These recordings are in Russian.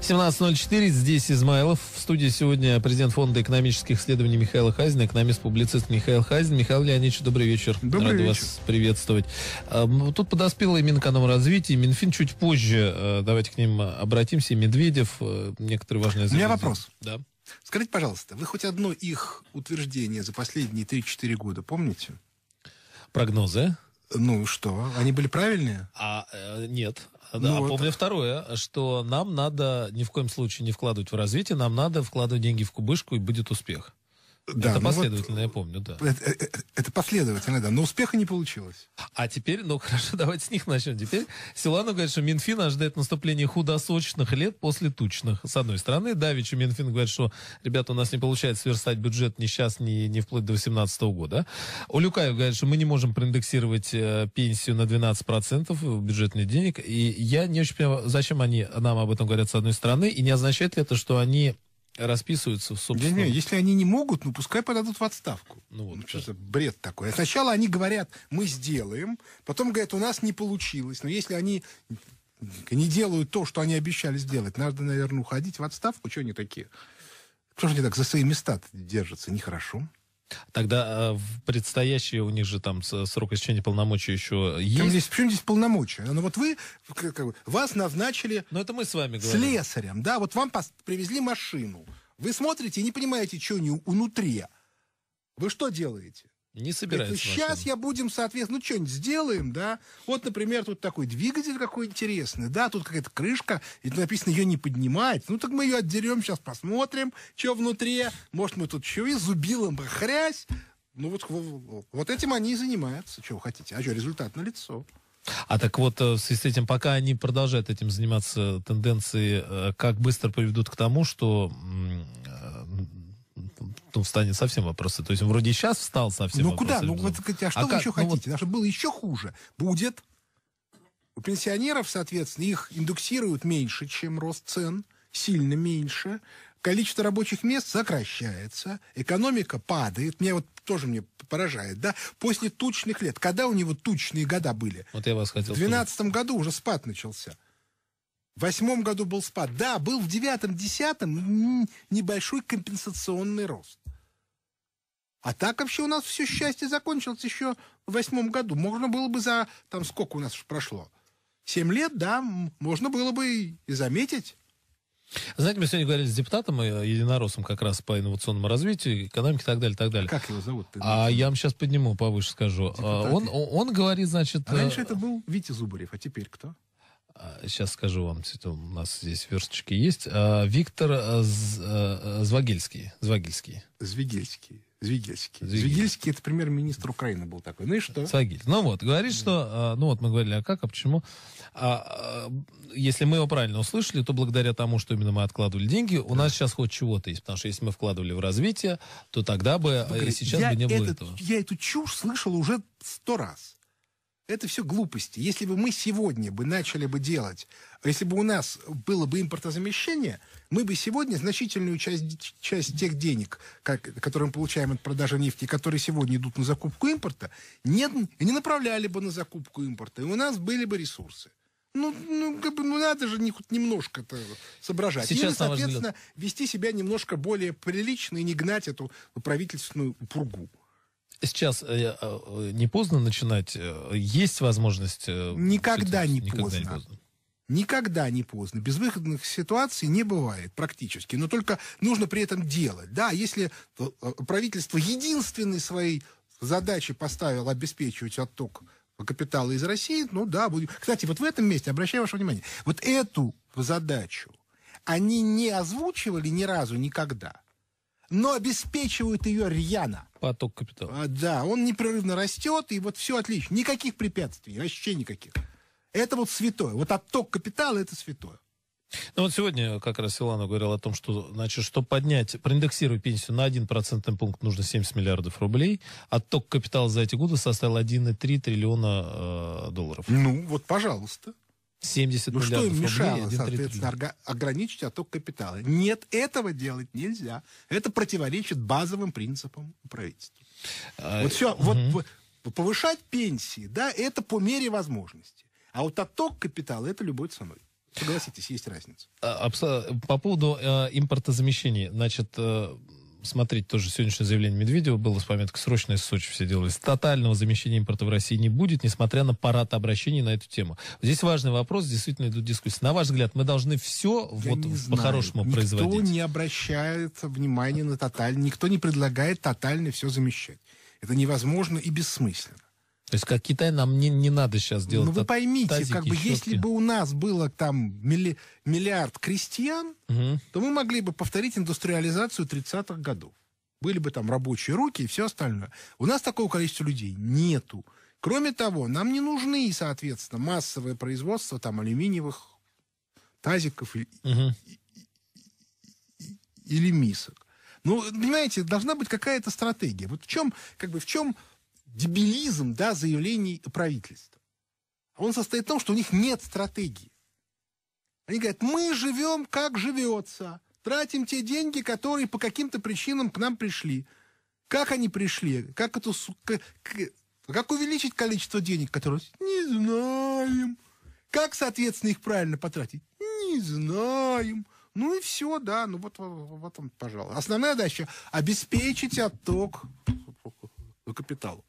17.04. Здесь Измайлов. В студии сегодня президент Фонда экономических исследований Михаил Хазин, экономист-публицист Михаил Хазин. Михаил Леонидович, добрый вечер. Добрый Рады вечер. вас приветствовать. Эм, ну, тут подоспело и Минэкономразвитие, Минфин чуть позже. Э, давайте к ним э, обратимся. Медведев, э, некоторые важные заявления. У меня вопрос. Да. Скажите, пожалуйста, вы хоть одно их утверждение за последние 3-4 года помните? Прогнозы? Ну что, они были правильные? А, нет. Да, ну, а помню это... второе, что нам надо ни в коем случае не вкладывать в развитие, нам надо вкладывать деньги в кубышку, и будет успех. Да, это ну последовательно, вот, я помню, да. Это, это, э, это последовательно, да, но успеха не получилось. А теперь, ну хорошо, давайте с них начнем. Теперь Силану говорит, что Минфин ожидает наступления худосочных лет после тучных. С одной стороны, Давичу Минфин говорит, что, ребята, у нас не получается сверстать бюджет ни сейчас, ни, ни вплоть до 2018 года. Улюкаев говорит, что мы не можем проиндексировать э, пенсию на 12% бюджетных денег. И я не очень понимаю, зачем они нам об этом говорят с одной стороны, и не означает ли это, что они расписываются в собственном... Не, не, если они не могут, ну пускай подадут в отставку. Ну, вот, ну что за бред такой. А сначала они говорят, мы сделаем, потом говорят, у нас не получилось. Но если они не делают то, что они обещали сделать, надо, наверное, уходить в отставку, что они такие? Кто же они так за свои места держатся? Нехорошо. Тогда э, в предстоящие у них же там срок истечения полномочий еще есть. здесь, почему здесь полномочия? Ну вот вы, как, вас назначили... Но ну, это мы с вами говорим. Слесарем, да, вот вам привезли машину. Вы смотрите и не понимаете, что у нее внутри. Вы что делаете? Не собирается. Говорит, сейчас я будем, соответственно, ну, что-нибудь сделаем, да. Вот, например, тут такой двигатель какой интересный, да, тут какая-то крышка, и тут написано ее не поднимать. Ну, так мы ее отдерем, сейчас посмотрим, что внутри. Может, мы тут еще и зубилом хрясь. Ну, вот, вот этим они и занимаются, чего хотите. А что, результат на лицо. А так вот, э, в связи с этим, пока они продолжают этим заниматься, тенденции э, как быстро приведут к тому, что э, ну, встанет совсем вопросы. То есть он вроде сейчас встал совсем Ну, куда? Ну, вот, а, а что а вы как? еще ну, хотите? Вот... Потому было еще хуже. Будет. У пенсионеров, соответственно, их индексируют меньше, чем рост цен, сильно меньше. Количество рабочих мест сокращается, экономика падает. Меня вот тоже мне поражает, да? После тучных лет. Когда у него тучные года были? Вот я вас хотел... В 2012 году уже спад начался. В восьмом году был спад. Да, был в девятом-десятом небольшой компенсационный рост. А так вообще у нас все счастье закончилось еще в восьмом году. Можно было бы за, там сколько у нас прошло? Семь лет, да, можно было бы и заметить. Знаете, мы сегодня говорили с депутатом э, единороссом как раз по инновационному развитию, экономике и так далее, так далее. А как его зовут? а я вам сейчас подниму повыше скажу. А он, он говорит, значит... А раньше э, это был Витя Зубарев, а теперь кто? Сейчас а, скажу вам, у нас здесь версточки есть. А, Виктор а, Звагильский. Звагильский. Звигельский. Звигельский. Звигельский. Звигельский это премьер-министр Украины был такой. Ну и что? Звагиль. Ну вот, говорит, что... Ну вот мы говорили, а как, а почему? А, если мы его правильно услышали, то благодаря тому, что именно мы откладывали деньги, у да. нас сейчас хоть чего-то есть. Потому что если мы вкладывали в развитие, то тогда бы... Э, Слушай, и сейчас бы не было этот, этого. Я эту чушь слышал уже сто раз. Это все глупости. Если бы мы сегодня бы начали бы делать, если бы у нас было бы импортозамещение, мы бы сегодня значительную часть, часть тех денег, как, которые мы получаем от продажи нефти, которые сегодня идут на закупку импорта, нет, не направляли бы на закупку импорта, и у нас были бы ресурсы. Ну, ну, как бы, ну надо же не, хоть немножко это соображать. Сейчас, и, соответственно, вести себя немножко более прилично и не гнать эту правительственную пургу сейчас э, э, э, не поздно начинать? Есть возможность... Никогда не Никогда поздно. Не поздно. Никогда не поздно. Безвыходных ситуаций не бывает практически. Но только нужно при этом делать. Да, если правительство единственной своей задачей поставило обеспечивать отток капитала из России, ну да, будем... Кстати, вот в этом месте, обращаю ваше внимание, вот эту задачу они не озвучивали ни разу никогда но обеспечивают ее рьяно. Поток капитала. А, да, он непрерывно растет, и вот все отлично. Никаких препятствий, вообще никаких. Это вот святое. Вот отток капитала – это святое. Ну вот сегодня как раз Илана говорил о том, что, значит, что поднять, проиндексировать пенсию на 1 процентный пункт нужно 70 миллиардов рублей. Отток капитала за эти годы составил 1,3 триллиона э, долларов. Ну, вот, пожалуйста. 70 ну, миллиардов что им мешало, рублей, соответственно, орга- ограничить отток капитала? Нет, этого делать нельзя. Это противоречит базовым принципам правительства. А, вот все, угу. вот повышать пенсии, да, это по мере возможности. А вот отток капитала, это любой ценой. Согласитесь, есть разница. А, по поводу э, импортозамещений. Значит, э, посмотреть тоже сегодняшнее заявление Медведева, было с пометкой «Срочно из Сочи все делались». Тотального замещения импорта в России не будет, несмотря на парад обращений на эту тему. Здесь важный вопрос, действительно идут дискуссии. На ваш взгляд, мы должны все Я вот по-хорошему производить? Никто не обращает внимания на тотальный, никто не предлагает тотально все замещать. Это невозможно и бессмысленно. То есть, как Китай, нам не, не надо сейчас ну, делать. Ну, вы поймите, тазики, как бы, щетки. если бы у нас было там милли, миллиард крестьян, угу. то мы могли бы повторить индустриализацию 30-х годов. Были бы там рабочие руки и все остальное. У нас такого количества людей нету. Кроме того, нам не нужны, соответственно, массовое производство там алюминиевых тазиков угу. или мисок. Ну, понимаете, должна быть какая-то стратегия. Вот в чем, как бы, в чем дебилизм да, заявлений правительства. Он состоит в том, что у них нет стратегии. Они говорят, мы живем, как живется, тратим те деньги, которые по каким-то причинам к нам пришли. Как они пришли? Как, эту, как, как увеличить количество денег, которые... Не знаем. Как, соответственно, их правильно потратить? Не знаем. Ну и все, да, ну вот, вот, вот он, пожалуй. Основная задача – обеспечить отток капиталу.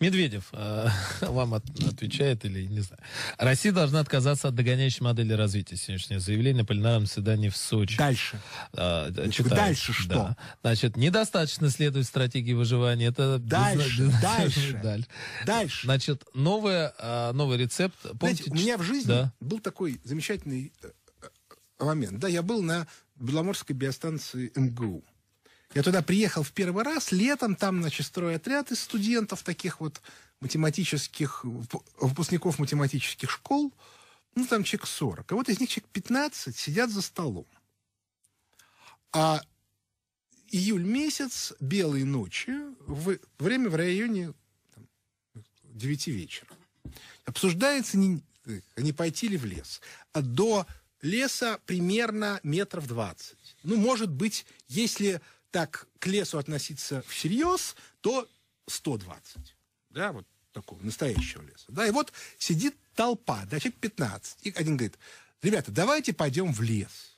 Медведев э, вам от, отвечает или не знаю. Россия должна отказаться от догоняющей модели развития. Сегодняшнее заявление на пленарном заседании в Сочи. Дальше. Э, э читаю. Дальше что? Да. Значит, недостаточно следовать стратегии выживания. Это дальше, без... дальше, дальше. Дальше. Значит, новое, э, новый рецепт. Помните, Знаете, у меня в жизни да. был такой замечательный э, момент. Да, я был на Беломорской биостанции МГУ. Я туда приехал в первый раз, летом там, значит, отряд из студентов таких вот математических, выпускников математических школ, ну, там человек 40. И а вот из них человек 15 сидят за столом. А июль месяц, белые ночи, в, время в районе там, 9 вечера. Обсуждается, не, э, не пойти ли в лес. А до леса примерно метров 20. Ну, может быть, если так к лесу относиться всерьез, то 120. Да, вот такого настоящего леса. Да, и вот сидит толпа, да, человек 15. И один говорит, ребята, давайте пойдем в лес.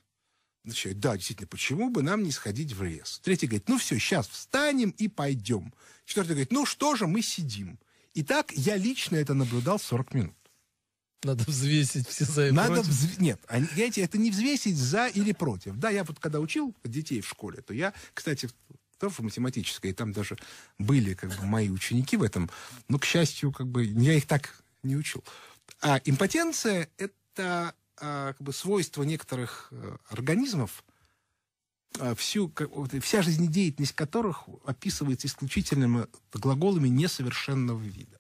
Значит, да, действительно, почему бы нам не сходить в лес? Третий говорит, ну все, сейчас встанем и пойдем. Четвертый говорит, ну что же мы сидим? И так я лично это наблюдал 40 минут. Надо взвесить все за и Надо против. Вз... Нет, они, знаете, это не взвесить за или против. Да, я вот когда учил детей в школе, то я, кстати, тоже математическая, и там даже были как бы мои ученики в этом. Но, к счастью, как бы я их так не учил. А импотенция – это а, как бы свойство некоторых э, организмов, а, всю, вся жизнедеятельность которых описывается исключительными глаголами несовершенного вида.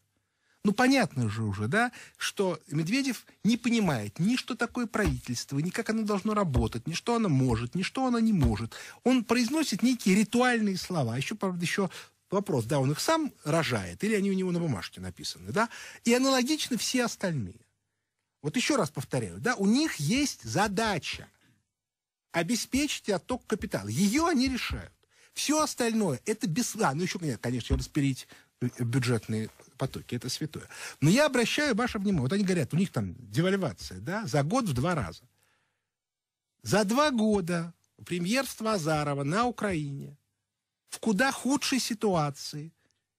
Ну, понятно же уже, да, что Медведев не понимает ни что такое правительство, ни как оно должно работать, ни что оно может, ни что оно не может. Он произносит некие ритуальные слова. Еще, правда, еще вопрос, да, он их сам рожает, или они у него на бумажке написаны, да, и аналогично все остальные. Вот еще раз повторяю, да, у них есть задача обеспечить отток капитала. Ее они решают. Все остальное это без... А, ну еще, конечно, распилить бюджетные потоке, это святое. Но я обращаю ваше внимание, вот они говорят, у них там девальвация, да, за год в два раза. За два года премьерство Азарова на Украине в куда худшей ситуации,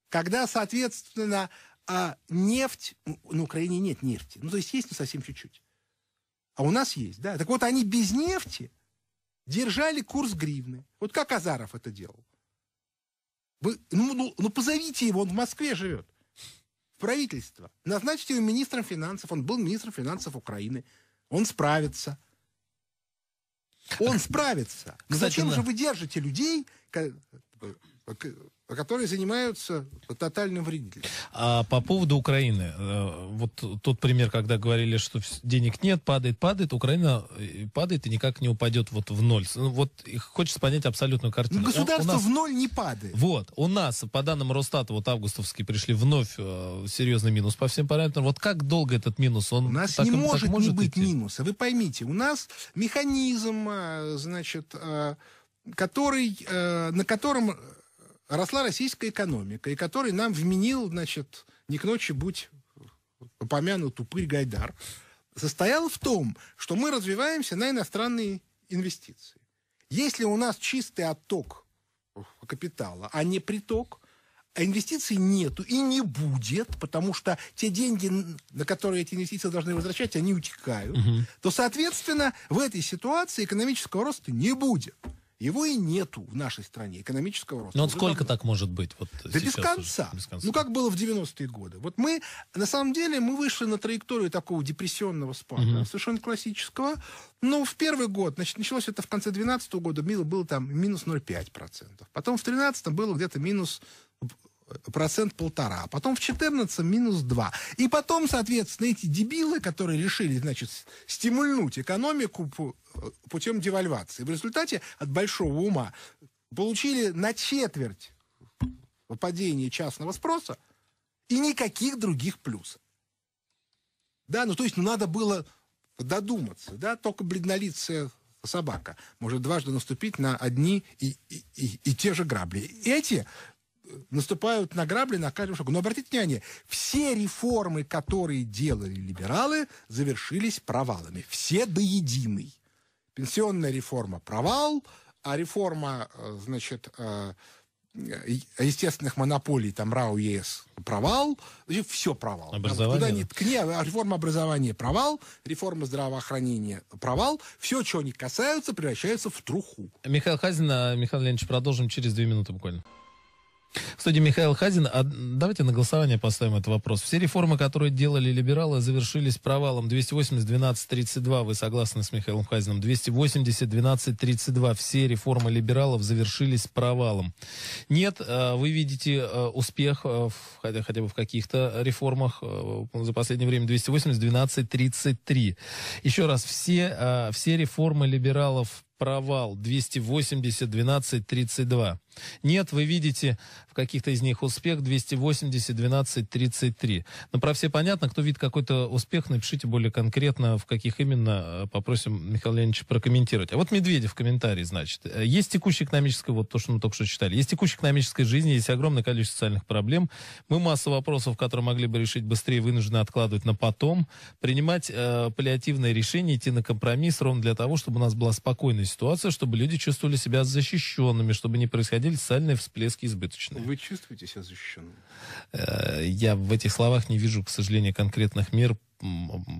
когда, соответственно, а нефть, на Украине нет нефти, ну, то есть есть, но совсем чуть-чуть. А у нас есть, да. Так вот, они без нефти держали курс гривны. Вот как Азаров это делал? Вы, ну, ну, ну, позовите его, он в Москве живет правительство. Назначьте его министром финансов. Он был министром финансов Украины. Он справится. Он справится. зачем же вы держите людей, которые занимаются тотальным вредительством. А по поводу Украины, э, вот тот пример, когда говорили, что денег нет, падает, падает, Украина э, падает и никак не упадет вот в ноль. Ну, вот хочется понять абсолютную картину. Ну, государство у, у нас, в ноль не падает. Вот, у нас, по данным Росстата, вот августовские пришли вновь э, серьезный минус по всем параметрам. Вот как долго этот минус? Он у нас так, не может, так может не быть идти? минуса. Вы поймите, у нас механизм, значит, который, на котором росла российская экономика, и который нам вменил, значит, не к ночи будь упомянут упырь Гайдар, состоял в том, что мы развиваемся на иностранные инвестиции. Если у нас чистый отток капитала, а не приток, а инвестиций нету и не будет, потому что те деньги, на которые эти инвестиции должны возвращать, они утекают, угу. то, соответственно, в этой ситуации экономического роста не будет. Его и нету в нашей стране, экономического роста. Но вот сколько давно. так может быть? Вот да без конца. без конца. Ну, как было в 90-е годы. Вот мы, на самом деле, мы вышли на траекторию такого депрессионного спада, угу. совершенно классического. Ну, в первый год, значит, началось это в конце 2012 года, было, было там минус 0,5%. Потом в 2013 было где-то минус процент полтора, а потом в 14 минус 2. И потом, соответственно, эти дебилы, которые решили, значит, стимульнуть экономику э, путем девальвации, в результате от большого ума получили на четверть падение частного спроса и никаких других плюсов. Да, ну то есть ну, надо было додуматься, да, только бледнолицая собака может дважды наступить на одни и, и, и, и те же грабли. Эти наступают на грабли, на каждом шагу. Но обратите внимание, все реформы, которые делали либералы, завершились провалами. Все до единой. Пенсионная реформа – провал, а реформа, э, значит, э, э, естественных монополий, там РАО, ЕС, провал, все провал. Куда ни ткни, а, а реформа образования провал, реформа здравоохранения провал, все, чего они касаются, превращается в труху. Михаил Хазин, Михаил Леонидович, продолжим через две минуты буквально. В студии Михаил Хазин. А давайте на голосование поставим этот вопрос. Все реформы, которые делали либералы, завершились провалом. 280, 12, 32. Вы согласны с Михаилом Хазином? 280, 12, 32. Все реформы либералов завершились провалом. Нет, э, вы видите э, успех э, хотя, хотя бы в каких-то реформах за последнее время. 280, 12, 33. Еще раз, все, все реформы либералов провал. 280, 12, 32. Нет, вы видите в каких-то из них успех 280 12 33. Но про все понятно, кто видит какой-то успех, напишите более конкретно, в каких именно, э, попросим Михаила Леонидовича прокомментировать. А вот Медведев в комментарии, значит, э, есть текущая экономическая, вот то, что мы только что читали, есть текущая экономическая жизнь, есть огромное количество социальных проблем. Мы масса вопросов, которые могли бы решить быстрее, вынуждены откладывать на потом, принимать э, паллиативные решения, идти на компромисс ровно для того, чтобы у нас была спокойная ситуация, чтобы люди чувствовали себя защищенными, чтобы не происходило происходили сальные всплески избыточные. Вы чувствуете себя защищенным? Э, я в этих словах не вижу, к сожалению, конкретных мер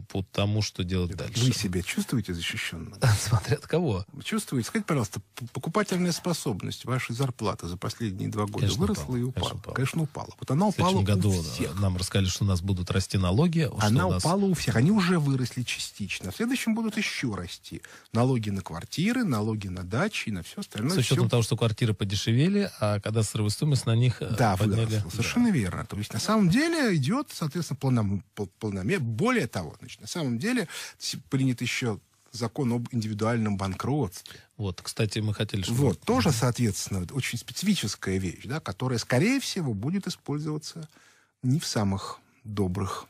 по тому, что делать Это дальше. Вы себя чувствуете защищенным? Смотря от кого. Чувствуете? Скажите, пожалуйста, покупательная способность вашей зарплаты за последние два года конечно, выросла упала. и упала? Конечно, упала. Конечно, упала. Вот она упала в году у всех. нам рассказали, что у нас будут расти налоги. Она нас... упала у всех. Они уже выросли частично. В следующем будут еще расти. Налоги на квартиры, налоги на дачи и на все остальное. С учетом все... того, что квартиры подешевели, а когда кадастровую стоимость на них э, да, подняли. совершенно да. верно. То есть, на самом деле, идет, соответственно, планомерно, более того, значит, на самом деле принят еще закон об индивидуальном банкротстве. Вот, кстати, мы хотели... Чтобы... Вот, тоже, соответственно, очень специфическая вещь, да, которая, скорее всего, будет использоваться не в самых добрых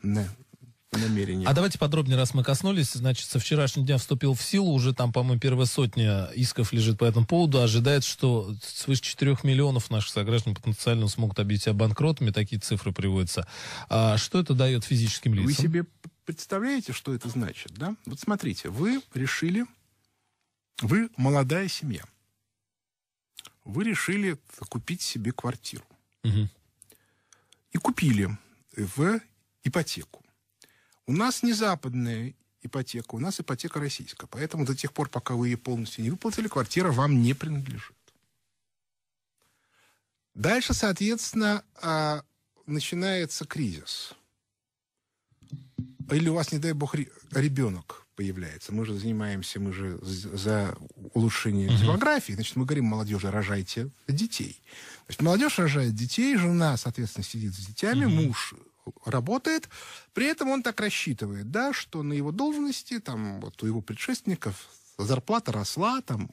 намерениях. А давайте подробнее, раз мы коснулись. Значит, со вчерашнего дня вступил в силу, уже там, по-моему, первая сотня исков лежит по этому поводу. Ожидает, что свыше 4 миллионов наших сограждан потенциально смогут объявить себя банкротами. Такие цифры приводятся. А что это дает физическим лицам? Вы себе представляете, что это значит, да? Вот смотрите, вы решили, вы молодая семья, вы решили купить себе квартиру. Угу. И купили в ипотеку. У нас не западная ипотека, у нас ипотека российская. Поэтому до тех пор, пока вы ее полностью не выплатили, квартира вам не принадлежит. Дальше, соответственно, а, начинается кризис. Или у вас, не дай бог, ребенок появляется. Мы же занимаемся, мы же за улучшение угу. демографии. Значит, мы говорим молодежи, рожайте детей. Значит, молодежь рожает детей, жена, соответственно, сидит с детьми, угу. муж работает. При этом он так рассчитывает, да, что на его должности, там, вот у его предшественников зарплата росла, там,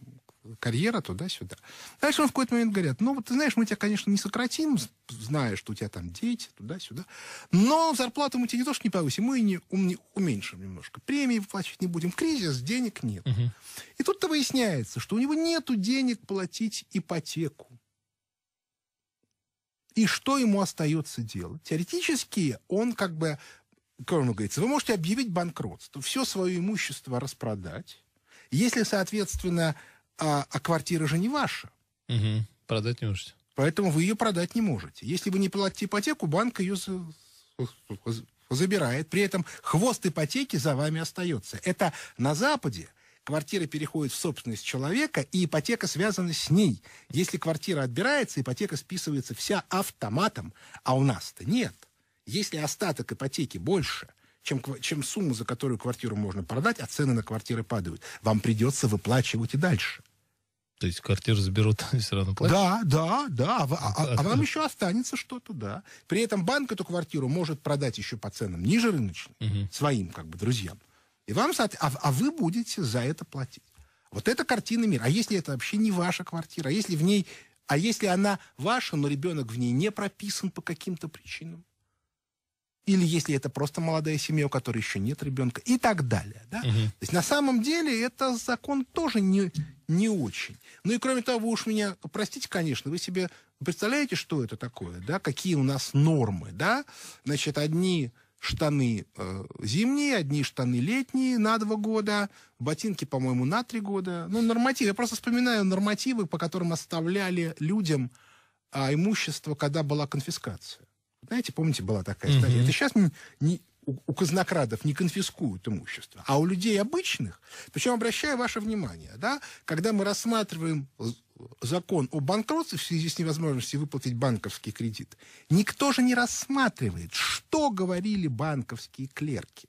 карьера туда-сюда. Дальше он в какой-то момент говорят, ну, вот ты знаешь, мы тебя, конечно, не сократим, зная, что у тебя там дети, туда-сюда, но зарплату мы тебе не то, что не повысим, мы и не, ум, не уменьшим немножко. Премии выплачивать не будем, кризис, денег нет. Угу. И тут-то выясняется, что у него нету денег платить ипотеку. И что ему остается делать? Теоретически он как бы, Крону говорится, вы можете объявить банкротство, все свое имущество распродать, если, соответственно, а, а квартира же не ваша. Угу. Продать не можете. Поэтому вы ее продать не можете. Если вы не платите ипотеку, банк ее забирает. При этом хвост ипотеки за вами остается. Это на Западе квартира переходит в собственность человека, и ипотека связана с ней. Если квартира отбирается, ипотека списывается вся автоматом, а у нас-то нет. Если остаток ипотеки больше, чем, чем сумма, за которую квартиру можно продать, а цены на квартиры падают, вам придется выплачивать и дальше. То есть квартиру заберут, все равно платят? Да, да, да. А, а, а вам еще останется что-то, да. При этом банк эту квартиру может продать еще по ценам ниже рыночной, угу. своим как бы друзьям. И вам, а, а вы будете за это платить. Вот это картина мира. А если это вообще не ваша квартира? А если в ней... А если она ваша, но ребенок в ней не прописан по каким-то причинам? или если это просто молодая семья, у которой еще нет ребенка, и так далее. Да? Угу. То есть на самом деле это закон тоже не, не очень. Ну и кроме того, вы уж меня, простите, конечно, вы себе представляете, что это такое, да, какие у нас нормы, да? Значит, одни штаны э, зимние, одни штаны летние на два года, ботинки, по-моему, на три года. Ну, нормативы. Я просто вспоминаю нормативы, по которым оставляли людям э, имущество, когда была конфискация. Знаете, помните, была такая история. Угу. Это сейчас не, не, у, у казнокрадов не конфискуют имущество, а у людей обычных, причем обращаю ваше внимание, да, когда мы рассматриваем закон о банкротстве в связи с невозможностью выплатить банковский кредит, никто же не рассматривает, что говорили банковские клерки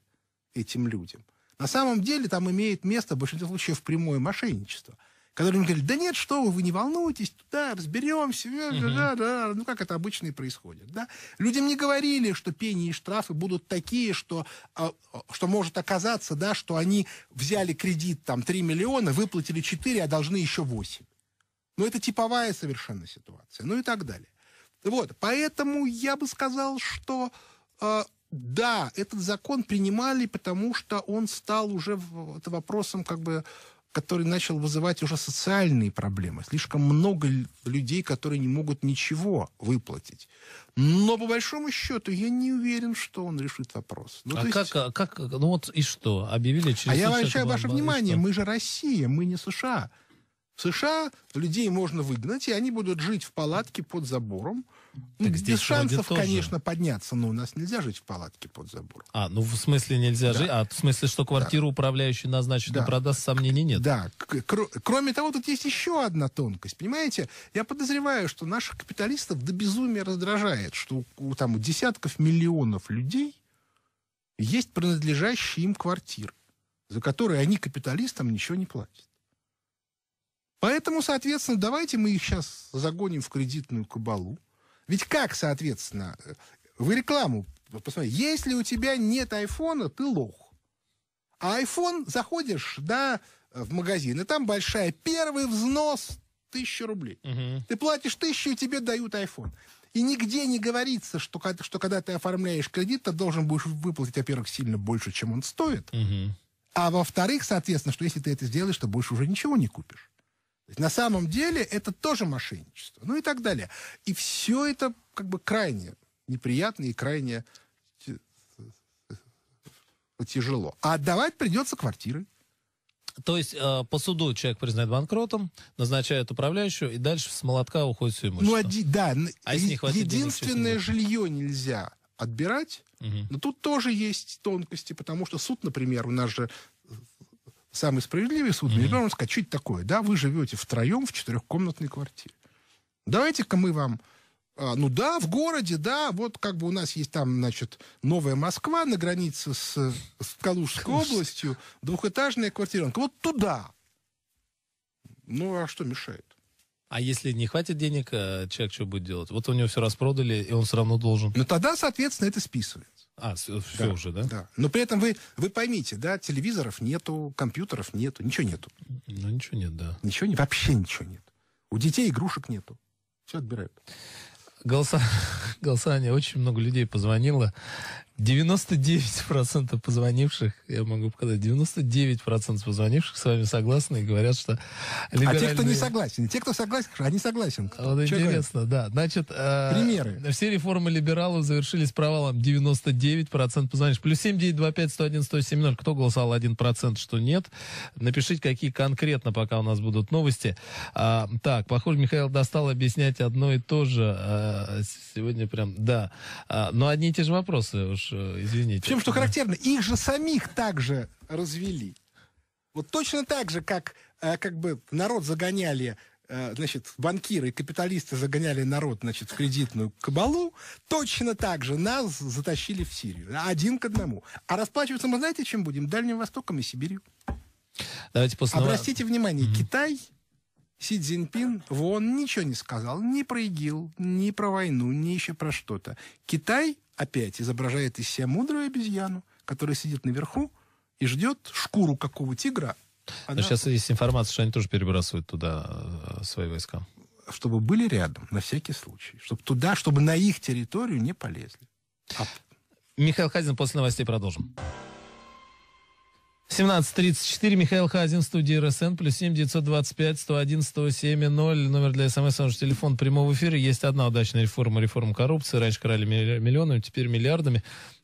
этим людям. На самом деле там имеет место в большинстве случаев прямое мошенничество – которые мне говорили, да нет, что вы, вы не волнуйтесь, туда разберемся, угу. да, да, ну как это обычно и происходит. Да? Людям не говорили, что пени и штрафы будут такие, что, а, что может оказаться, да, что они взяли кредит там 3 миллиона, выплатили 4, а должны еще 8. Но ну, это типовая совершенно ситуация, ну и так далее. Вот, поэтому я бы сказал, что э, да, этот закон принимали, потому что он стал уже в, это вопросом как бы который начал вызывать уже социальные проблемы. Слишком много людей, которые не могут ничего выплатить. Но по большому счету я не уверен, что он решит вопрос. Ну, а как, а как, ну вот и что? Объявили через... А я обращаю ваше внимание, мы же Россия, мы не США. В США людей можно выгнать, и они будут жить в палатке под забором, так здесь Без шансов, тоже... конечно, подняться, но у нас нельзя жить в палатке под забором. А, ну в смысле нельзя да. жить? А в смысле, что квартиру ну, да. управляющий назначит да. и продаст, сомнений нет? Да. Кр- кроме того, тут есть еще одна тонкость, понимаете? Я подозреваю, что наших капиталистов до безумия раздражает, что у, там, у десятков миллионов людей есть принадлежащие им квартиры, за которые они капиталистам ничего не платят. Поэтому, соответственно, давайте мы их сейчас загоним в кредитную кабалу, ведь как, соответственно, э, вы рекламу, посмотри, если у тебя нет айфона, ты лох. А айфон заходишь, да, э, в магазин, и там большая, первый взнос тысяча рублей. Угу. Ты платишь тысячу, и тебе дают iPhone. И нигде не говорится, что, что когда ты оформляешь кредит, ты должен будешь выплатить, во-первых, сильно больше, чем он стоит. Угу. А во-вторых, соответственно, что если ты это сделаешь, то больше уже ничего не купишь. На самом деле это тоже мошенничество. Ну и так далее. И все это как бы крайне неприятно и крайне э, э, тяжело. А отдавать придется квартиры. То есть э, по суду человек признает банкротом, назначает управляющую, и дальше с молотка уходит все имущество. Ну, оди, да, а если единственное денег, жилье нельзя отбирать, угу. но тут тоже есть тонкости, потому что суд, например, у нас же самый справедливый суд на ребенок сказать, что это такое, да, вы живете втроем в четырехкомнатной квартире. Давайте-ка мы вам а, ну да, в городе, да, вот как бы у нас есть там, значит, Новая Москва на границе с, с Калужской областью, двухэтажная квартиренка, вот туда. Ну а что мешает? А если не хватит денег, э, человек что будет делать? Вот у него все распродали, и он все равно должен. Ну тогда, соответственно, это списывается. А, все да, уже, да? Да. Но при этом вы, вы поймите, да, телевизоров нету, компьютеров нету, ничего нету. Ну, ничего нет, да. Ничего нет. вообще ничего нет. У детей игрушек нету. Все отбирают голоса, голосование. Очень много людей позвонило. 99% позвонивших, я могу показать, 99% позвонивших с вами согласны и говорят, что либеральные... А те, кто не согласен, те, кто согласен, они согласен. Кто? А вот Чего интересно, говорит? да. Значит, э, Примеры. все реформы либералов завершились провалом 99% позвонивших. Плюс 7925 101 170. Кто голосовал 1%, что нет? Напишите, какие конкретно, пока у нас будут новости. А, так, похоже, Михаил достал объяснять одно и то же. А, сегодня прям, да. А, но одни и те же вопросы уж уж э, извините. Чем что характерно, их же самих также развели. Вот точно так же, как, э, как бы народ загоняли э, значит, банкиры и капиталисты загоняли народ, значит, в кредитную кабалу, точно так же нас затащили в Сирию. Один к одному. А расплачиваться мы знаете, чем будем? Дальним Востоком и Сибирью. Давайте после... Обратите внимание, mm-hmm. Китай Си Цзиньпин в ООН ничего не сказал, ни про ИГИЛ, ни про войну, ни еще про что-то. Китай опять изображает из себя мудрую обезьяну, которая сидит наверху и ждет шкуру какого тигра. Она... Но сейчас есть информация, что они тоже перебрасывают туда э, свои войска. Чтобы были рядом, на всякий случай. Чтобы туда, чтобы на их территорию не полезли. А... Михаил Хазин после новостей продолжим. 17.34, Михаил Хазин, студия РСН, плюс 7 925 111 107 0, номер для смс, он же телефон прямого эфира. Есть одна удачная реформа, реформа коррупции. Раньше крали миллионами, теперь миллиардами.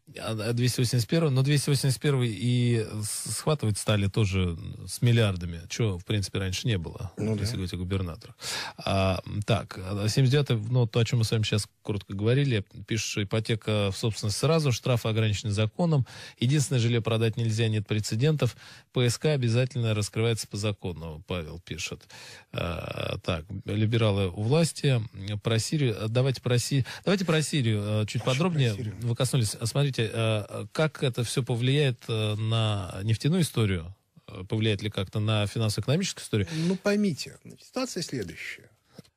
281, но 281 и схватывать стали тоже с миллиардами, что в принципе, раньше не было, ну, если да. говорить о губернаторах. А, так, 79 а, ну, то, о чем мы с вами сейчас коротко говорили, пишешь, ипотека в собственность сразу, штрафы ограничены законом, единственное, жилье продать нельзя, нет прецедентов, ПСК обязательно раскрывается по закону, Павел пишет. А, так, либералы у власти, про Сирию, давайте про Сирию, давайте про Сирию а, чуть Хорошо, подробнее, Сирию. вы коснулись, а, смотрите, скажите, э, как это все повлияет э, на нефтяную историю? Э, повлияет ли как-то на финансово-экономическую историю? Ну, поймите, ситуация следующая.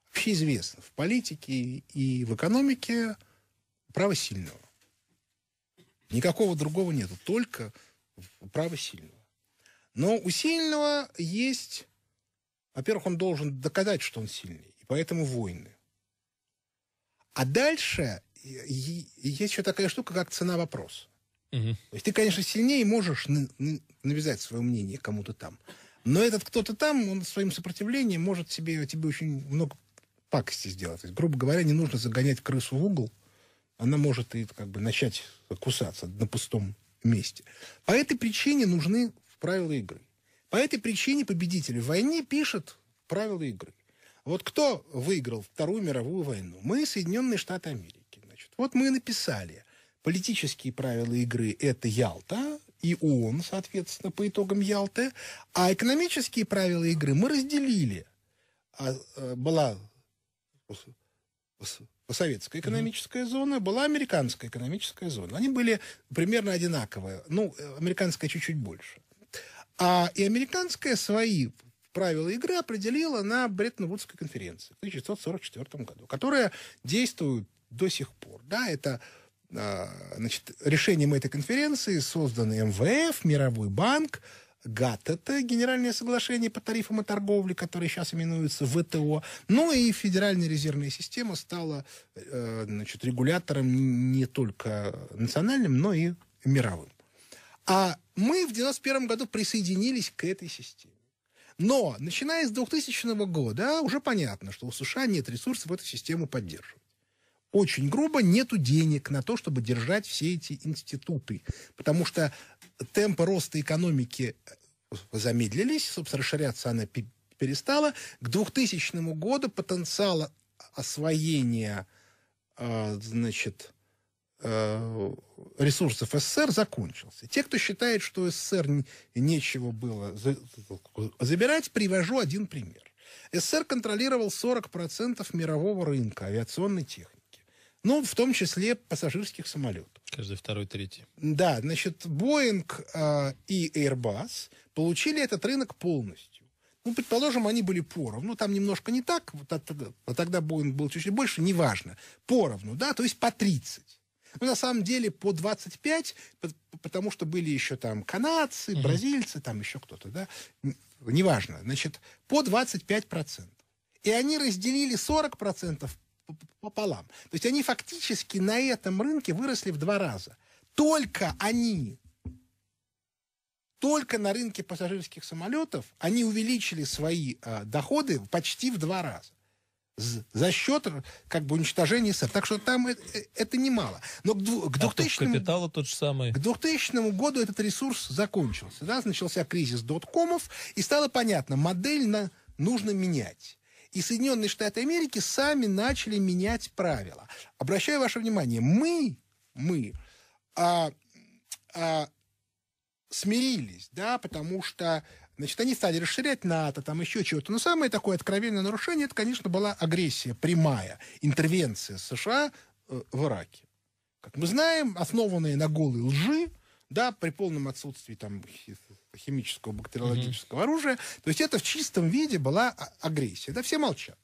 вообще известно, в политике и в экономике право сильного. Никакого другого нету, только право сильного. Но у сильного есть... Во-первых, он должен доказать, что он сильный, и поэтому войны. А дальше есть еще такая штука, как цена вопрос. Угу. То есть ты, конечно, сильнее можешь навязать свое мнение кому-то там. Но этот кто-то там, он своим сопротивлением может себе, тебе очень много пакости сделать. То есть, грубо говоря, не нужно загонять крысу в угол. Она может и как бы начать кусаться на пустом месте. По этой причине нужны правила игры. По этой причине победители в войне пишут правила игры. Вот кто выиграл Вторую мировую войну? Мы, Соединенные Штаты Америки. Вот мы написали. Политические правила игры – это Ялта, и ООН, соответственно, по итогам Ялты. А экономические правила игры мы разделили. А, а, была советская экономическая mm-hmm. зона, была американская экономическая зона. Они были примерно одинаковые. Ну, э, американская чуть-чуть больше. А и американская свои правила игры определила на Бреттон-Вудской конференции в 1944 году, которая действует до сих пор. Да, это а, значит, решением этой конференции созданы МВФ, Мировой банк, ГАТТ, это Генеральное соглашение по тарифам и торговле, которое сейчас именуется ВТО. Ну и Федеральная резервная система стала э, значит, регулятором не только национальным, но и мировым. А мы в 1991 году присоединились к этой системе. Но, начиная с 2000 года, уже понятно, что у США нет ресурсов эту систему поддерживать очень грубо, нету денег на то, чтобы держать все эти институты. Потому что темпы роста экономики э, замедлились, собственно, расширяться она перестала. К 2000 году потенциал освоения э, значит, э, ресурсов СССР закончился. Те, кто считает, что СССР нечего было забирать, привожу один пример. СССР контролировал 40% мирового рынка авиационной техники. Ну, в том числе пассажирских самолетов. Каждый второй, третий. Да, значит, Boeing э, и Airbus получили этот рынок полностью. Ну, предположим, они были поровну, там немножко не так, вот а тогда, а тогда Boeing был чуть-чуть больше, неважно, поровну, да, то есть по 30. Ну, на самом деле, по 25, потому что были еще там канадцы, угу. бразильцы, там еще кто-то, да, неважно, значит, по 25%. И они разделили 40% пополам. То есть они фактически на этом рынке выросли в два раза. Только они, только на рынке пассажирских самолетов они увеличили свои э, доходы почти в два раза за счет как бы уничтожения СССР. Так что там это, э, это немало. Но к, к 2000 а капитала тот же самый. К 2000 году этот ресурс закончился. Да? Начался кризис доткомов, и стало понятно, модель на, нужно менять и Соединенные Штаты Америки сами начали менять правила. Обращаю ваше внимание, мы, мы а, а, смирились, да, потому что Значит, они стали расширять НАТО, там еще чего-то. Но самое такое откровенное нарушение, это, конечно, была агрессия прямая, интервенция США э, в Ираке. Как мы знаем, основанные на голой лжи, да, при полном отсутствии там химического, бактериологического mm-hmm. оружия. То есть это в чистом виде была а, агрессия. Да, все молчат.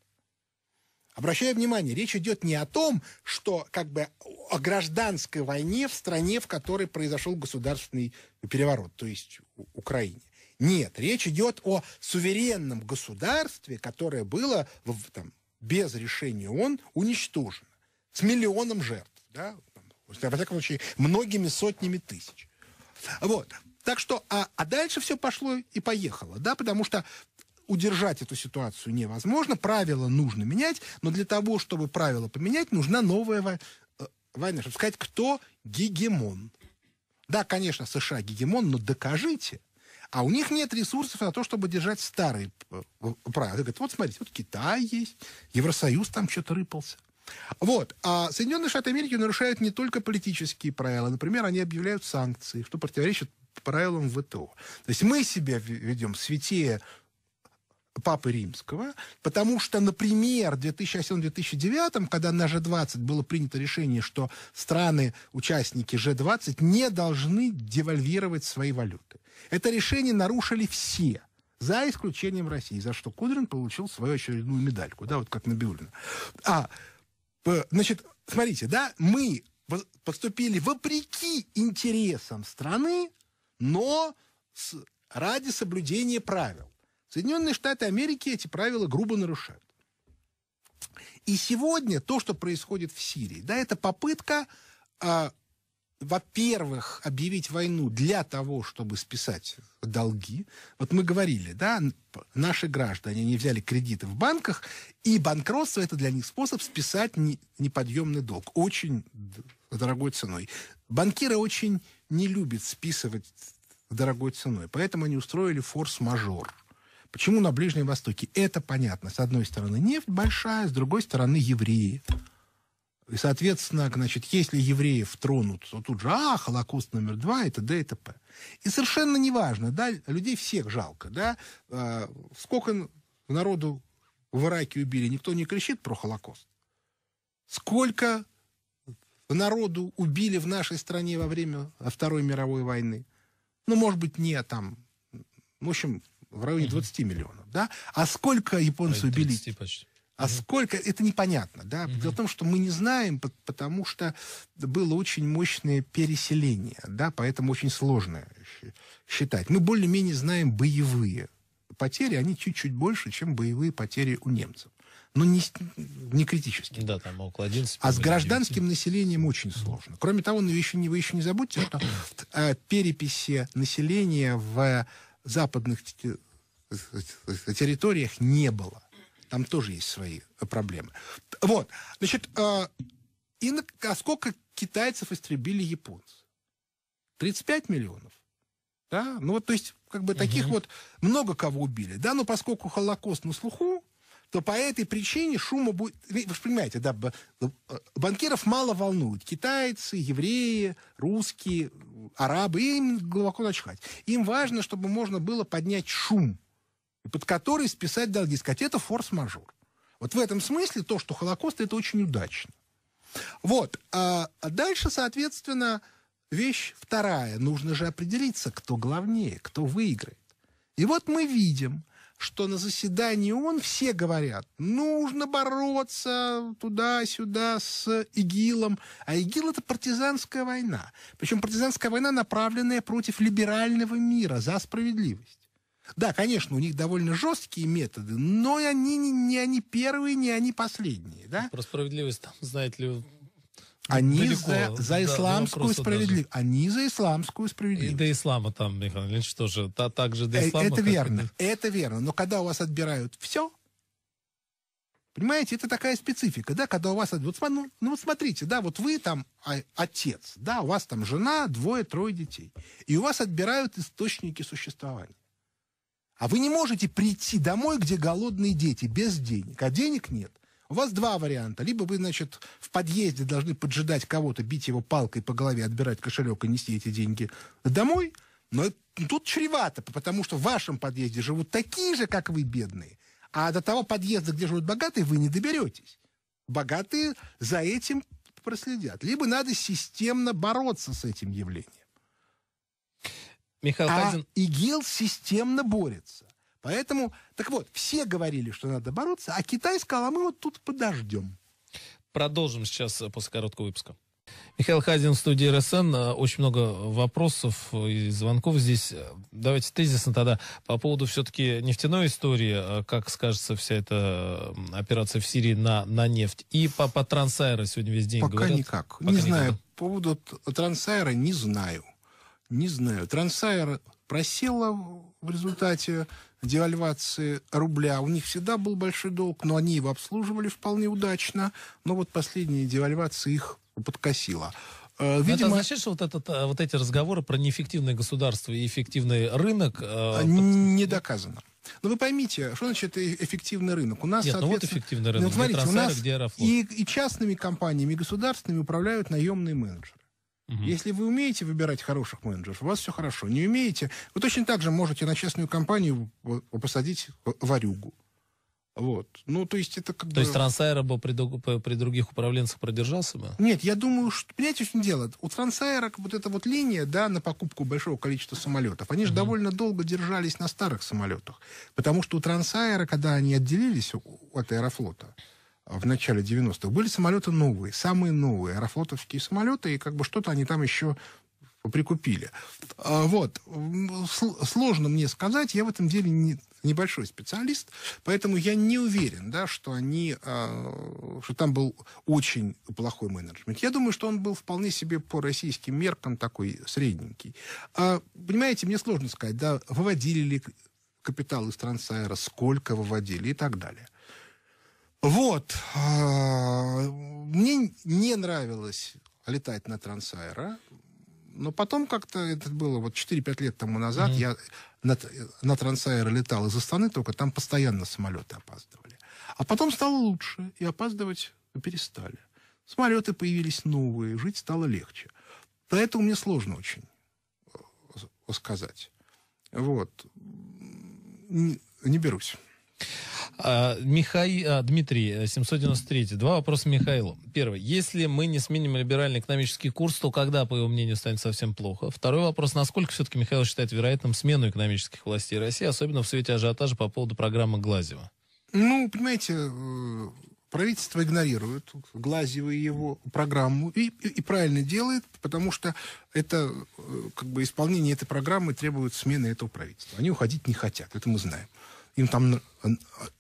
Обращаю внимание, речь идет не о том, что как бы о гражданской войне в стране, в которой произошел государственный переворот, то есть Украине. Нет, речь идет о суверенном государстве, которое было в, там, без решения ООН уничтожено с миллионом жертв, да, во всяком случае, многими сотнями тысяч. Вот. Так что, а, а дальше все пошло и поехало, да, потому что удержать эту ситуацию невозможно, правила нужно менять, но для того, чтобы правила поменять, нужна новая э, война, чтобы сказать, кто гегемон. Да, конечно, США гегемон, но докажите. А у них нет ресурсов на то, чтобы держать старые э, правила. Говорят, вот смотрите, вот Китай есть, Евросоюз там что-то рыпался. Вот. А Соединенные Штаты Америки нарушают не только политические правила. Например, они объявляют санкции, что противоречит правилам ВТО. То есть мы себя ведем святее Папы Римского, потому что, например, в 2007-2009, когда на G20 было принято решение, что страны-участники G20 не должны девальвировать свои валюты. Это решение нарушили все, за исключением России, за что Кудрин получил свою очередную медальку, да, вот как на Набиулина. А Значит, смотрите, да, мы поступили вопреки интересам страны, но с, ради соблюдения правил. Соединенные Штаты Америки эти правила грубо нарушают. И сегодня то, что происходит в Сирии, да, это попытка а, во-первых, объявить войну для того, чтобы списать долги. Вот мы говорили, да, наши граждане не взяли кредиты в банках, и банкротство это для них способ списать неподъемный долг очень дорогой ценой. Банкиры очень не любят списывать дорогой ценой, поэтому они устроили форс-мажор. Почему на Ближнем Востоке? Это понятно. С одной стороны нефть большая, с другой стороны евреи. И, соответственно, значит, если евреев тронут, то тут же, а, Холокост номер два, это д, это п. И совершенно неважно, да, людей всех жалко, да, э, сколько народу в Ираке убили, никто не кричит про Холокост. Сколько народу убили в нашей стране во время Второй мировой войны? Ну, может быть, не там, в общем, в районе 20 миллионов, да? А сколько японцев убили? почти. А сколько, это непонятно, да. Дело в том, что мы не знаем, потому что было очень мощное переселение, да, поэтому очень сложно считать. Мы более-менее знаем боевые потери, они чуть-чуть больше, чем боевые потери у немцев. Но не, не критически. Да, там около 11. А с гражданским населением очень сложно. Кроме того, вы ну, еще не, вы еще не забудьте, что э, переписи населения в э, западных э, э, территориях не было. Там тоже есть свои э, проблемы. Вот. Значит, э, и на, а сколько китайцев истребили японцы? 35 миллионов. Да? Ну вот, то есть, как бы угу. таких вот много кого убили. Да, но поскольку Холокост на слуху, то по этой причине шума будет... Вы же понимаете, да, э, банкиров мало волнуют Китайцы, евреи, русские, арабы, им глубоко начхать. Им важно, чтобы можно было поднять шум под который списать долги. Сказать, это форс-мажор. Вот в этом смысле то, что Холокост, это очень удачно. Вот. А дальше, соответственно, вещь вторая. Нужно же определиться, кто главнее, кто выиграет. И вот мы видим, что на заседании ООН все говорят, нужно бороться туда-сюда с ИГИЛом. А ИГИЛ — это партизанская война. Причем партизанская война, направленная против либерального мира за справедливость. Да, конечно, у них довольно жесткие методы, но они не, не они первые, не они последние. Да? Про справедливость там, знаете ли, они далеко, за, за исламскую да, справедливость. Даже. Они за исламскую справедливость. И до ислама там, Михаил Ильич, тоже. Та, так же до э, ислама. Это как... верно, это верно. Но когда у вас отбирают все, понимаете, это такая специфика, да, когда у вас... Вот, ну, ну вот смотрите, да, вот вы там а, отец, да, у вас там жена, двое-трое детей. И у вас отбирают источники существования. А вы не можете прийти домой, где голодные дети, без денег, а денег нет. У вас два варианта. Либо вы, значит, в подъезде должны поджидать кого-то, бить его палкой по голове, отбирать кошелек и нести эти деньги домой. Но ну, тут чревато, потому что в вашем подъезде живут такие же, как вы, бедные. А до того подъезда, где живут богатые, вы не доберетесь. Богатые за этим проследят. Либо надо системно бороться с этим явлением. Михаил а Хазин... ИГИЛ системно борется. Поэтому, так вот, все говорили, что надо бороться, а Китай сказал, а мы вот тут подождем. Продолжим сейчас э, после короткого выпуска. Михаил Хазин в студии РСН. Э, очень много вопросов и звонков здесь. Э, давайте тезисно тогда по поводу все-таки нефтяной истории, как скажется вся эта операция в Сирии на, на нефть. И по, по Трансайра сегодня весь день Пока говорят. никак. Пока не никак. знаю. По поводу Трансайра не знаю не знаю. Трансайр просела в результате девальвации рубля. У них всегда был большой долг, но они его обслуживали вполне удачно. Но вот последняя девальвация их подкосила. Э, а видимо... Это означает, что вот, этот, э, вот эти разговоры про неэффективное государство и эффективный рынок... Э, не доказано. Но вы поймите, что значит эффективный рынок? У нас, Нет, ну вот эффективный ну, рынок. Ну, смотрите, у нас где и, и частными компаниями, и государственными управляют наемные менеджеры. Угу. Если вы умеете выбирать хороших менеджеров, у вас все хорошо. Не умеете, вы точно так же можете на честную компанию посадить варюгу. Вот. Ну, то есть это как бы. то есть Трансайра бы при, при других управленцах продержался бы? Нет, я думаю, что... Понимаете, в чем дело? У Трансайра вот эта вот линия, да, на покупку большого количества самолетов, они же довольно долго держались на старых самолетах. Потому что у Трансайра, когда они отделились от Аэрофлота, в начале 90-х, были самолеты новые, самые новые, аэрофлотовские самолеты, и как бы что-то они там еще прикупили. А, вот. Сложно мне сказать, я в этом деле не, небольшой специалист, поэтому я не уверен, да, что они, а, что там был очень плохой менеджмент. Я думаю, что он был вполне себе по российским меркам такой средненький. А, понимаете, мне сложно сказать, да, выводили ли капитал из Трансайра, сколько выводили и так далее. Вот. А, мне не нравилось летать на Трансайра. Но потом как-то это было вот 4-5 лет тому назад. Mm-hmm. Я на, на Трансайра летал из Астаны, только там постоянно самолеты опаздывали. А потом стало лучше, и опаздывать перестали. Самолеты появились новые, жить стало легче. Поэтому мне сложно очень э, сказать. Вот. Не, не берусь. А, Михаил, а, Дмитрий, 793. Э, Два вопроса Михаилу. Первый. Если мы не сменим либеральный экономический курс, то когда, по его мнению, станет совсем плохо? Второй вопрос. Насколько все-таки Михаил считает вероятным смену экономических властей России, особенно в свете ажиотажа по поводу программы Глазева? Ну, понимаете, э, правительство игнорирует Глазьева и его программу, и, и правильно делает, потому что это, э, как бы, исполнение этой программы требует смены этого правительства. Они уходить не хотят, это мы знаем им там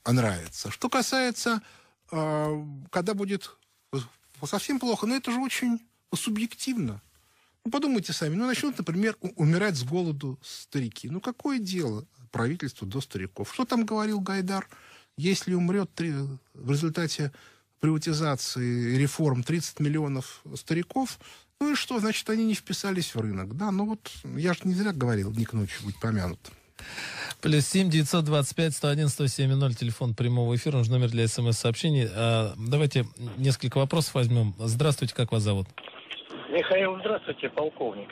а, нравится. Что касается, а, когда будет э, совсем плохо, ну это же очень субъективно. Ну, подумайте сами, ну, начнут, например, умирать с голоду старики. Ну, какое дело правительству до стариков? Что там говорил Гайдар? Если умрет три... в результате приватизации реформ 30 миллионов стариков, ну и что, значит, они не вписались в рынок, да? Ну вот, я же не зря говорил, Ник ночью будет помянут. Плюс семь девятьсот двадцать пять сто один сто семь ноль телефон прямого эфира, нужен номер для смс-сообщений. А, давайте несколько вопросов возьмем. Здравствуйте, как вас зовут? Михаил, здравствуйте, полковник.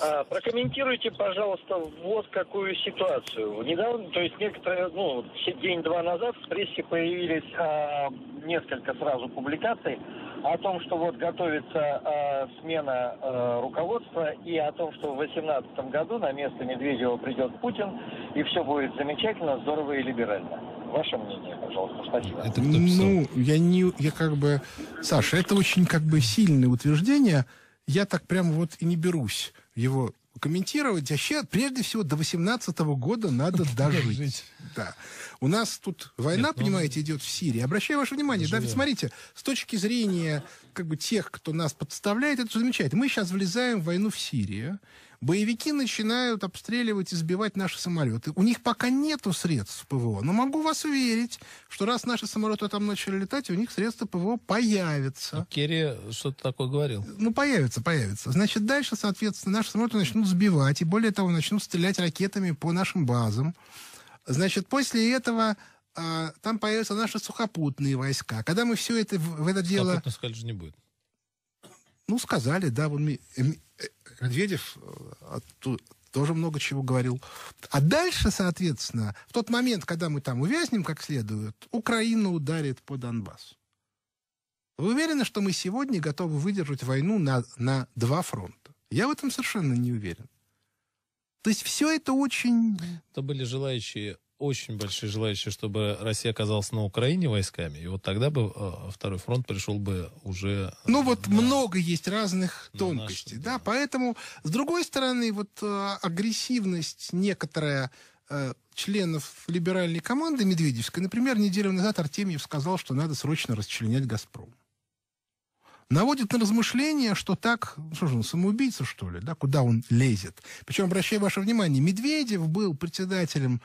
А, прокомментируйте, пожалуйста, вот какую ситуацию. Недавно, то есть некоторые, ну, день-два назад в прессе появились а, несколько сразу публикаций о том, что вот готовится а, смена а, руководства и о том, что в 2018 году на место Медведева придет Путин и все будет замечательно, здорово и либерально. Ваше мнение, пожалуйста, спасибо. Это ну, я не, я как бы, Саша, это очень как бы сильное утверждение я так прямо вот и не берусь его комментировать. Вообще, прежде всего, до 18 -го года надо дожить. Да. У нас тут война, Нет, ну, понимаете, ну... идет в Сирии. Обращаю ваше внимание, да, ведь смотрите, с точки зрения как бы тех, кто нас подставляет, это замечательно. Мы сейчас влезаем в войну в Сирию. Боевики начинают обстреливать и сбивать наши самолеты. У них пока нету средств ПВО, но могу вас уверить, что раз наши самолеты там начали летать, у них средства ПВО появятся. Ну, Керри что-то такое говорил. Ну, появится, появится. Значит, дальше, соответственно, наши самолеты начнут сбивать, и более того, начнут стрелять ракетами по нашим базам. Значит, после этого а, там появятся наши сухопутные войска. Когда мы все это в это а дело... Сухопутно сказали же не будет. Ну, сказали, да. Вон, э, э, Медведев э, тоже много чего говорил. А дальше, соответственно, в тот момент, когда мы там увязнем как следует, Украина ударит по Донбассу. Вы уверены, что мы сегодня готовы выдержать войну на, на два фронта? Я в этом совершенно не уверен. То есть все это очень... Это были желающие очень большие желающие, чтобы Россия оказалась на Украине войсками, и вот тогда бы э, второй фронт пришел бы уже... Ну вот на, много есть разных тонкостей, наши, да, да, поэтому, с другой стороны, вот э, агрессивность некоторая э, членов либеральной команды Медведевской, например, неделю назад Артемьев сказал, что надо срочно расчленять «Газпром» наводит на размышление, что так, что же он, самоубийца, что ли, да, куда он лезет. Причем, обращаю ваше внимание, Медведев был председателем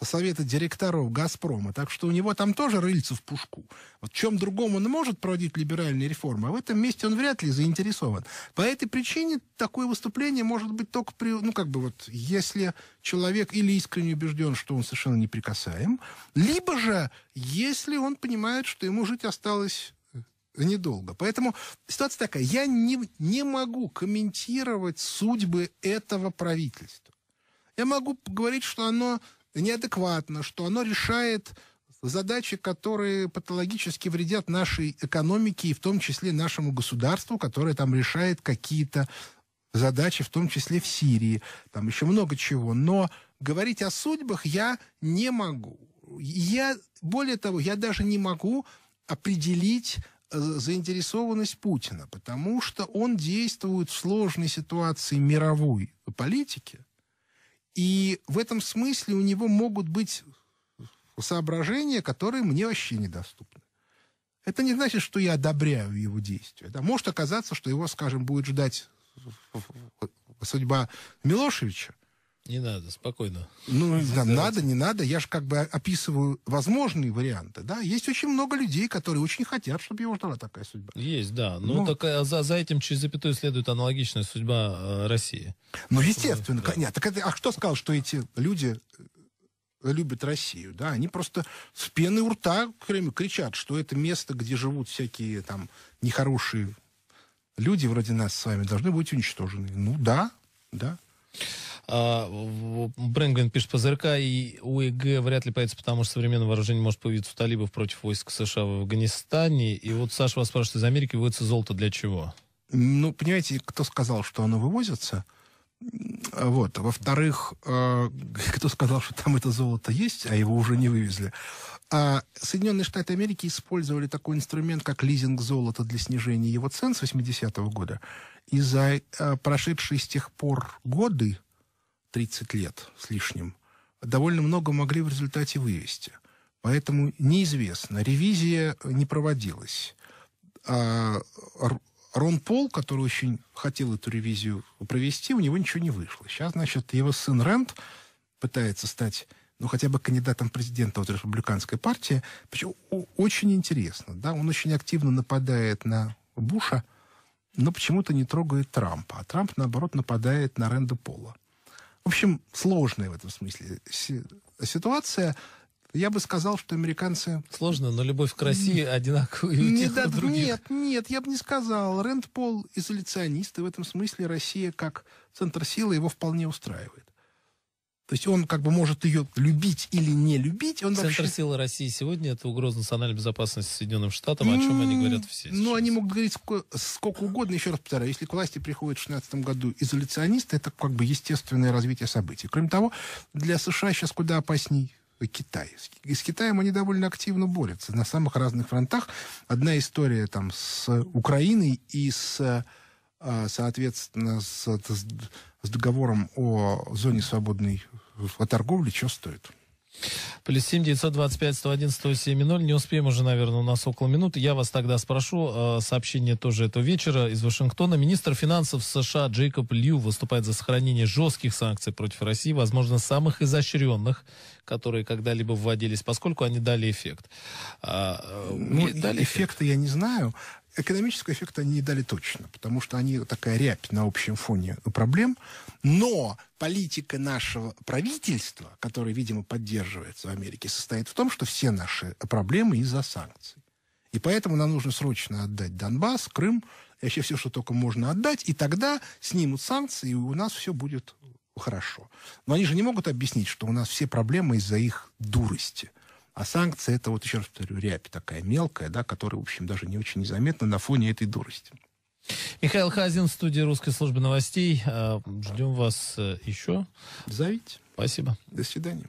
совета директоров «Газпрома», так что у него там тоже рыльца в пушку. Вот в чем другом он может проводить либеральные реформы, а в этом месте он вряд ли заинтересован. По этой причине такое выступление может быть только при... Ну, как бы вот, если человек или искренне убежден, что он совершенно неприкасаем, либо же, если он понимает, что ему жить осталось недолго. Поэтому ситуация такая. Я не, не могу комментировать судьбы этого правительства. Я могу говорить, что оно неадекватно, что оно решает задачи, которые патологически вредят нашей экономике и в том числе нашему государству, которое там решает какие-то задачи, в том числе в Сирии. Там еще много чего. Но говорить о судьбах я не могу. Я, более того, я даже не могу определить Э, заинтересованность Путина, потому что он действует в сложной ситуации мировой политики, и в этом смысле у него могут быть соображения, которые мне вообще недоступны. Это не значит, что я одобряю его действия. Да? Может оказаться, что его, скажем, будет ждать судьба Милошевича, не надо, спокойно. Ну, там, надо, не надо. Я же как бы описываю возможные варианты, да. Есть очень много людей, которые очень хотят, чтобы его ждала такая судьба. Есть, да. Но, ну, но... Ну. Так, э, за, за этим через запятую следует аналогичная судьба э, России. Ну, э, естественно. Да. Нет, так это, а кто сказал, что эти люди э, любят Россию, да, они просто с пены у рта кричат, что это место, где живут всякие там нехорошие люди вроде нас с вами, должны быть уничтожены. Ну да, да. А, Брэнгвин пишет, ПЗРК и УЭГ вряд ли появится, потому что современное вооружение может появиться у талибов против войск США в Афганистане. И вот Саша вас спрашивает, из Америки выводится золото для чего? Ну, понимаете, кто сказал, что оно вывозится? Вот. Во-вторых, э, кто сказал, что там это золото есть, а его уже не вывезли? А Соединенные Штаты Америки использовали такой инструмент, как лизинг золота для снижения его цен с 80-го года. И за э, прошедшие с тех пор годы, 30 лет с лишним, довольно много могли в результате вывести. Поэтому неизвестно, ревизия не проводилась. А Рон Пол, который очень хотел эту ревизию провести, у него ничего не вышло. Сейчас, значит, его сын Рэнд пытается стать ну, хотя бы кандидатом президента от республиканской партии. Причем очень интересно, да, он очень активно нападает на Буша, но почему-то не трогает Трампа, а Трамп, наоборот, нападает на Рэнда Пола. В общем, сложная в этом смысле ситуация. Я бы сказал, что американцы... Сложно, но любовь к России одинаковая у тех, да, у других. Нет, нет, я бы не сказал. Рэнд Пол изоляционист, и в этом смысле Россия как центр силы его вполне устраивает. То есть он как бы может ее любить или не любить. Он Центр вообще... силы России сегодня это угроза национальной безопасности Соединенным Штатам, о чем они говорят все. Сейчас. Ну, они могут говорить сколько угодно. Еще раз повторяю, если к власти приходят в 2016 году изоляционисты, это как бы естественное развитие событий. Кроме того, для США сейчас куда опасней Китай. И с Китаем они довольно активно борются на самых разных фронтах. Одна история там с Украиной и с а, соответственно, с, с договором о зоне свободной от торговли, что стоит. Плюс семь девятьсот двадцать пять сто Не успеем уже, наверное, у нас около минуты. Я вас тогда спрошу. А, сообщение тоже этого вечера из Вашингтона. Министр финансов США Джейкоб Лью выступает за сохранение жестких санкций против России, возможно, самых изощренных, которые когда-либо вводились, поскольку они дали эффект. А, э, ну, дали эффекта эффект. я не знаю экономического эффекта они не дали точно, потому что они такая рябь на общем фоне проблем. Но политика нашего правительства, которая, видимо, поддерживается в Америке, состоит в том, что все наши проблемы из-за санкций. И поэтому нам нужно срочно отдать Донбасс, Крым, и вообще все, что только можно отдать, и тогда снимут санкции, и у нас все будет хорошо. Но они же не могут объяснить, что у нас все проблемы из-за их дурости – а санкции это, вот еще раз повторю, рябь такая мелкая, да, которая, в общем, даже не очень незаметна на фоне этой дурости. Михаил Хазин, студия русской службы новостей. А, Ждем вас э, еще. Зовите. Спасибо. До свидания.